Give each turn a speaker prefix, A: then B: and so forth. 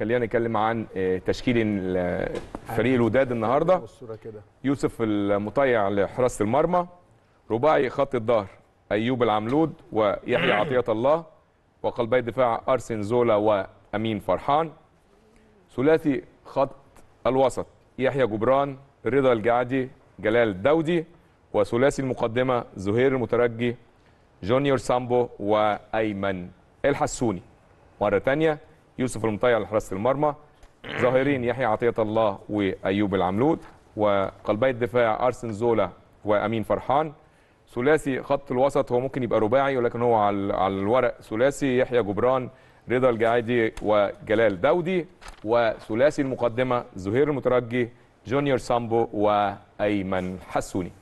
A: خلينا نتكلم عن آه، تشكيل فريق الوداد النهارده يوسف المطيع لحراسه المرمى رباعي خط الظهر ايوب العملود ويحيى عطيه الله وقلبي الدفاع ارسن زولا وامين فرحان ثلاثي خط الوسط يحيى جبران رضا الجعدي جلال الدودي وثلاثي المقدمه زهير المترجي جونيور سامبو وايمن الحسوني مره ثانيه يوسف المطيع لحراسه المرمى ظاهرين يحيى عطيه الله وايوب العملود وقلبي الدفاع ارسن زولا وامين فرحان ثلاثي خط الوسط هو ممكن يبقى رباعي ولكن هو على على الورق ثلاثي يحيى جبران رضا الجعيدي وجلال داودي وثلاثي المقدمه زهير المترجي جونيور سامبو وايمن حسوني